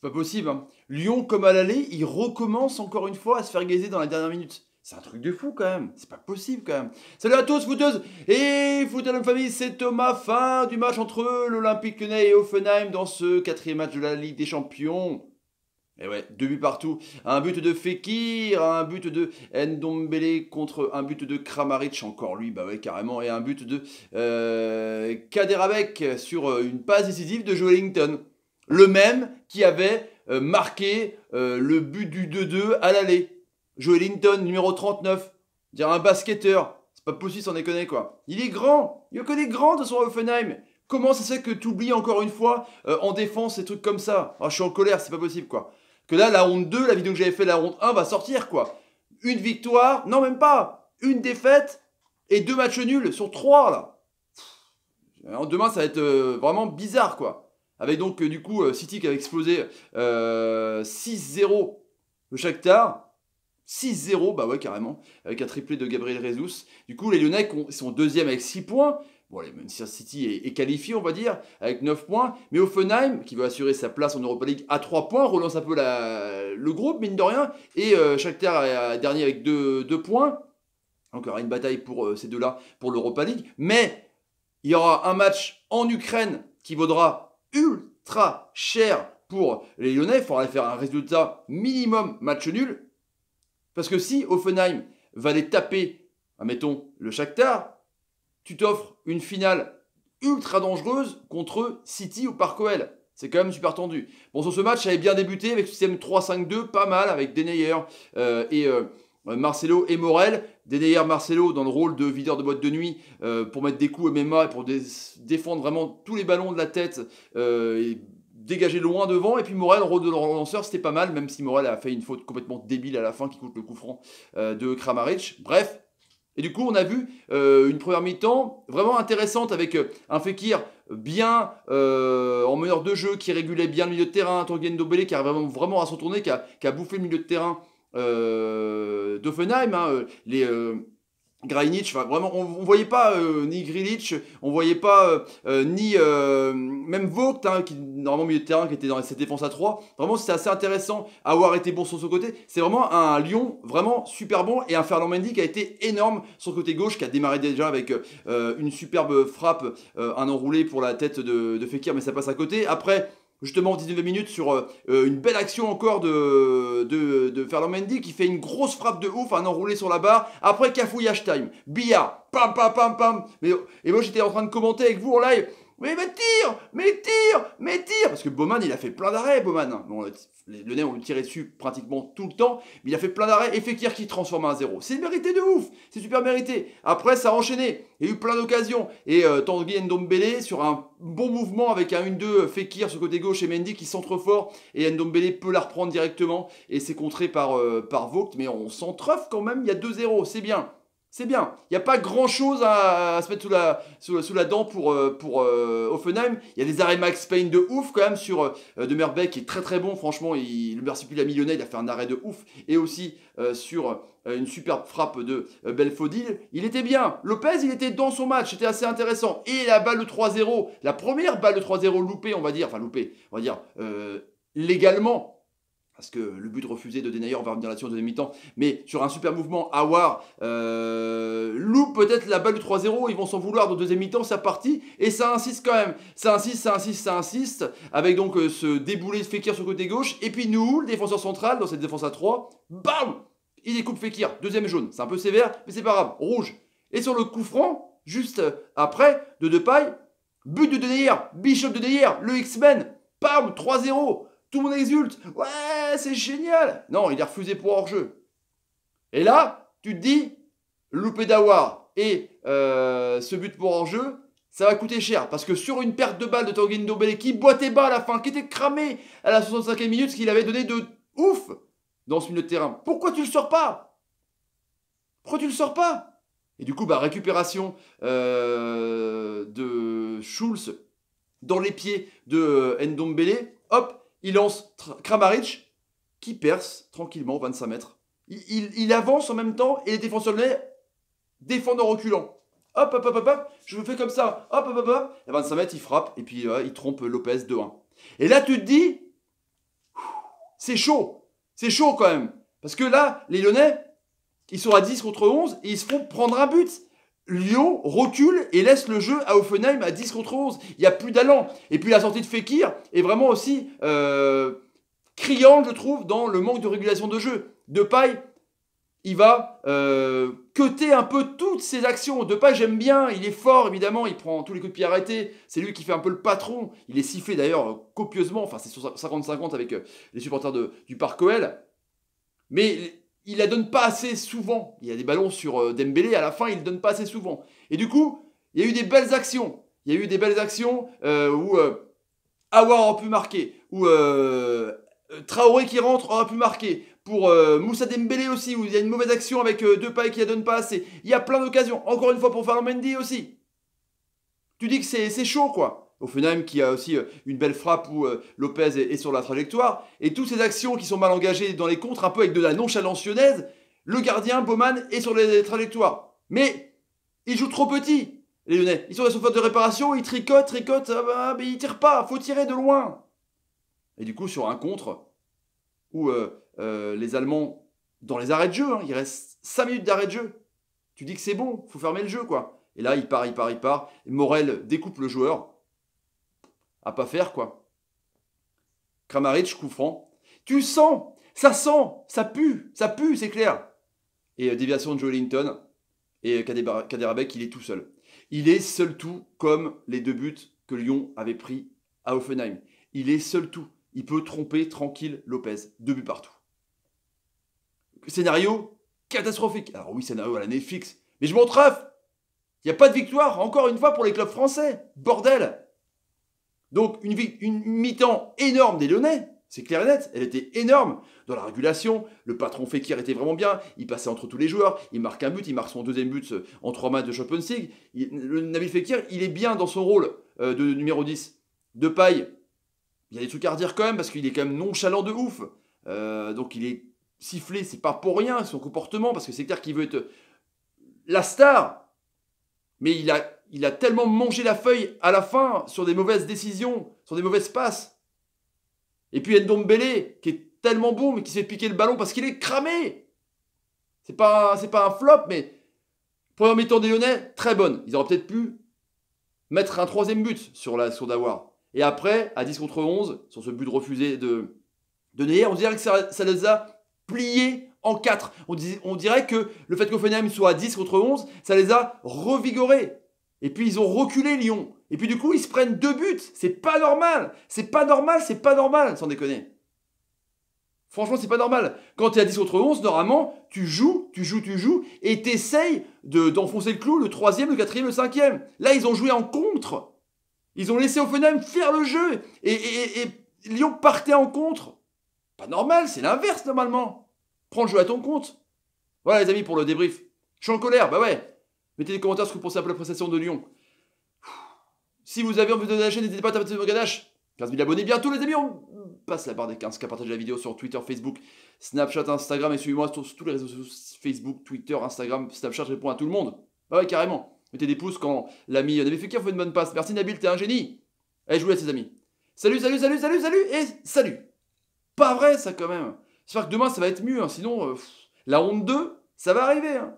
C'est pas possible. Hein. Lyon, comme à l'aller, il recommence encore une fois à se faire gazer dans la dernière minute. C'est un truc de fou quand même. C'est pas possible quand même. Salut à tous, footeuses et l'homme famille, c'est Thomas. Fin du match entre l'Olympique Lyonnais et Offenheim dans ce quatrième match de la Ligue des Champions. Et eh ouais, deux buts partout. Un but de Fekir, un but de Ndombele contre un but de Kramaric, encore lui, bah ouais, carrément. Et un but de euh, Kaderabek sur euh, une passe décisive de Joelington. Le même qui avait euh, marqué euh, le but du 2-2 à l'aller. Joe Linton, numéro 39. Dire un basketteur. C'est pas possible s'en déconner, quoi. Il est grand. Il y a que des grands de son Offenheim. Comment ça que tu oublies encore une fois euh, en défense ces trucs comme ça ah, Je suis en colère, c'est pas possible, quoi. Que là, la ronde 2, la vidéo que j'avais fait, la ronde 1 va sortir, quoi. Une victoire, non, même pas. Une défaite et deux matchs nuls sur trois, là. demain, ça va être vraiment bizarre, quoi. Avec donc euh, du coup euh, City qui avait explosé 6-0 euh, le Shakhtar. 6-0, bah ouais, carrément, avec un triplé de Gabriel Rezus. Du coup, les Lyonnais sont deuxième avec 6 points. Bon, les Manchester City est, qualifié, on va dire, avec 9 points. Mais Offenheim, qui veut assurer sa place en Europa League à 3 points, relance un peu la, le groupe, mine de rien. Et Shakhtar est dernier avec 2, points. encore une bataille pour ces deux-là, pour l'Europa League. Mais il y aura un match en Ukraine qui vaudra ultra cher pour les Lyonnais. Il faudrait faire un résultat minimum match nul. Parce que si Offenheim va les taper, admettons, le Shakhtar, tu t'offres une finale ultra dangereuse contre City ou Parcoel. C'est quand même super tendu. Bon, sur ce match, ça avait bien débuté avec le système 3-5-2, pas mal, avec Denayer euh, et euh, Marcelo et Morel. Denayer Marcelo dans le rôle de videur de boîte de nuit euh, pour mettre des coups MMA et pour défendre vraiment tous les ballons de la tête euh, et dégager loin devant. Et puis Morel, rôle de lanceur, c'était pas mal, même si Morel a fait une faute complètement débile à la fin qui coûte le coup franc euh, de Kramaric. Bref. Et du coup, on a vu une première mi-temps vraiment intéressante avec un Fekir bien en meneur de jeu, qui régulait bien le milieu de terrain, Tanguyen Dobele qui a vraiment, vraiment à son tournée, qui qui a, bouffé le milieu de terrain euh, d'Offenheim, hein, euh, les euh, vraiment, on, ne voyait pas ni Grilich, on voyait pas euh, ni même Vogt, hein, qui normalement milieu de terrain, qui était dans cette défense à 3. Vraiment, c'était assez intéressant à avoir été bon sur son côté. C'est vraiment un Lyon vraiment super bon et un Fernand Mendy qui a été énorme sur le côté gauche, qui a démarré déjà avec une superbe frappe, un enroulé pour la tête de, de Fekir, mais ça passe à côté. Après, justement 19 minutes sur euh, euh, une belle action encore de, de, de Mendy qui fait une grosse frappe de ouf, un enroulé sur la barre, après cafouillage time, billard, pam pam pam pam. et moi j'étais en train de commenter avec vous en live, oui, mais tire Mais tire Mais tire Parce que Bowman, il a fait plein d'arrêts, Bowman. Hein. Bon, le, nez, on dessus pratiquement tout le temps, mais il a fait plein d'arrêts. Et Fekir qui transforme un 0. C'est mérité de ouf C'est super mérité. Après, ça a enchaîné. Il y a eu plein d'occasions. Et euh, Tanguy Ndombele, sur un bon mouvement avec un 1-2, euh, Fekir sur côté gauche et Mendy qui centre fort. Et Ndombele peut la reprendre directement. Et c'est contré par, euh, Vogt. Mais on s'entreuf quand même. Il y a 2-0. C'est bien. C'est bien. Il n'y a pas grand-chose à, se mettre sous la, dent pour, euh, pour euh, Offenheim. Il y a des arrêts Max Payne de ouf quand même sur euh, de Merbeck qui est très très bon. Franchement, il, le la Millionnaire, il a fait un arrêt de ouf. Et aussi sur une superbe frappe de Belfodil. Il était bien. Lopez, il était dans son match. C'était assez intéressant. Et la balle de 3-0, la première balle de 3-0 loupée, on va dire. Enfin loupée, on va dire légalement parce que le but refusé de Denayer, on va revenir là-dessus en deuxième mi-temps, mais sur un super mouvement, howard euh, peut-être la balle du 3-0, ils vont s'en vouloir dans deuxième mi-temps, ça partit, et ça insiste quand même, ça insiste, ça insiste, ça insiste, avec donc euh, ce déboulé de Fekir sur côté gauche, et puis nous, le défenseur central, dans cette défense à 3, bam Il découpe Fekir, deuxième jaune, c'est un peu sévère, mais c'est pas grave, rouge. Et sur le coup franc, juste après, de Depay, but de Denayer, Bishop de Denayer, le X-Men, bam 3-0 tout le monde exulte. Ouais, c'est génial. Non, il a refusé pour hors-jeu. Et là, tu te dis, loupé d'avoir et euh, ce but pour hors-jeu, ça va coûter cher. Parce que sur une perte de balle de Tanguy Ndombele, qui boitait bas à la fin, qui était cramé à la 65e minute, ce qu'il avait donné de ouf dans ce milieu de terrain. Pourquoi tu le sors pas Pourquoi tu le sors pas et du coup, bah, récupération euh, de Schulz dans les pieds de euh, Ndombele. Hop, il lance Kramaric qui perce tranquillement 25 mètres. Il, avance en même temps et les défenseurs lyonnais défendent en reculant. Hop, hop, hop, hop, hop, je me fais comme ça. Hop, hop, hop, hop. Et 25 mètres, il frappe et puis euh, il trompe Lopez 2-1. Et là, tu te dis, c'est chaud. C'est chaud quand même. Parce que là, les Lyonnais, ils sont à 10 contre 11 et ils se font prendre un but. Lyon recule et laisse le jeu à Offenheim à 10 contre 11. Il n'y a plus d'allant. Et puis la sortie de Fekir est vraiment aussi euh, criante, je trouve, dans le manque de régulation de jeu. De paille, il va euh, un peu toutes ses actions. De paille, j'aime bien, il est fort, évidemment, il prend tous les coups de pied arrêtés. C'est lui qui fait un peu le patron. Il est sifflé d'ailleurs copieusement, enfin c'est sur 50-50 avec euh, les supporters du Parc OL. Mais il la donne pas assez souvent. Il y a des ballons sur euh, Dembélé, à la fin, il ne donne pas assez souvent. Et du coup, il y a eu des belles actions. Il y a eu des belles actions euh, où euh, Awa pu marquer, ou Traoré qui rentre aura pu marquer, pour Moussa Dembélé aussi, où il y a une mauvaise action avec Depay qui la donne pas assez. Il y a plein d'occasions, encore une fois pour Mendy aussi. Tu dis que c'est chaud, quoi. Offenheim qui a aussi euh, une belle frappe où euh, Lopez est, sur la trajectoire. Et toutes ces actions qui sont mal engagées dans les contres, un peu avec de la nonchalance lyonnaise, le gardien Bowman est sur les trajectoires. Mais il joue trop petit, les Lyonnais. Ils sont sur son faute de réparation, ils tricotent, tricotent, ah bah, mais ils tirent pas, faut tirer de loin. Et du coup, sur un contre, où euh, les Allemands, dans les arrêts de jeu, hein, il reste 5 minutes d'arrêt de jeu. Tu dis que c'est bon, faut fermer le jeu, quoi. Et là, il part, il part, il part. Morel découpe le joueur à pas faire, quoi. Kramaric, coup Tu sens, ça sent, ça pue, ça pue, c'est clair. Et euh, déviation de Joe Linton. Et euh, Kader Kaderabek, il est tout seul. Il est seul tout comme les deux buts que Lyon avait pris à Offenheim. Il est seul tout. Il peut tromper tranquille Lopez. Deux buts partout. Scénario catastrophique. Alors oui, scénario à l'année fixe. Mais je m'en traffe. Il n'y a pas de victoire, encore une fois, pour les clubs français. Bordel donc une, une mi-temps énorme des Lyonnais, c'est clair et net, elle était énorme dans la régulation. Le patron Fekir était vraiment bien, il passait entre tous les joueurs, il marque un but, il marque son deuxième but euh, en trois matchs de Champions League. le Nabil Fekir, il est bien dans son rôle euh, de, numéro 10. De paille, il y a des trucs à redire quand même parce qu'il est quand même nonchalant de ouf. Euh, donc il est sifflé, c'est pas pour rien son comportement parce que c'est clair qu'il veut être la star, mais il a il a tellement mangé la feuille à la fin sur des mauvaises décisions, sur des mauvaises passes. Et puis Ndombele, qui est tellement bon, mais qui s'est piqué le ballon parce qu'il est cramé. C'est pas, c'est pas un flop, mais première mi-temps des Lyonnais, très bonne. Ils auraient peut-être pu mettre un troisième but sur, la, sur d'Avoir. Et après, à 10 contre 11, sur ce but refusé de, de Neyer, on dirait que ça, les a pliés en 4. On, on dirait que le fait qu'Offenheim soit à 10 contre 11, ça les a revigorés. Et puis ils ont reculé Lyon. Et puis du coup, ils se prennent deux buts. C'est pas normal. C'est pas normal, c'est pas normal, sans déconner. Franchement, c'est pas normal. Quand tu es à 10 contre 11, normalement, tu joues, tu joues, tu joues, et t'essayes d'enfoncer le clou, le troisième, le quatrième, le cinquième. Là, ils ont joué en contre. Ils ont laissé au Offenheim faire le jeu. Et, et, et Lyon partait en contre. Pas normal, c'est l'inverse normalement. Prends le jeu à ton compte. Voilà les amis pour le débrief. Je suis en colère, bah ouais, Mettez des commentaires ce que vous pensez à la prestation de Lyon. Si vous avez envie de la chaîne, n'hésitez pas à taper sur ganache. 15 000 abonnés bientôt les amis, on passe la barre des 15 qu'à partagez la vidéo sur Twitter, Facebook, Snapchat, Instagram et suivez-moi sur tous les réseaux sociaux Facebook, Twitter, Instagram, Snapchat, je réponds à tout le monde. Ah ouais carrément. Mettez des pouces quand l'ami euh, Nabil Fekir fait une bonne passe. Merci Nabil, t'es un génie. Allez, je vous laisse les amis. Salut, salut, salut, salut, salut et salut. Pas vrai ça quand même. J'espère que demain ça va être mieux, hein. sinon euh, la honte 2, ça va arriver. Hein.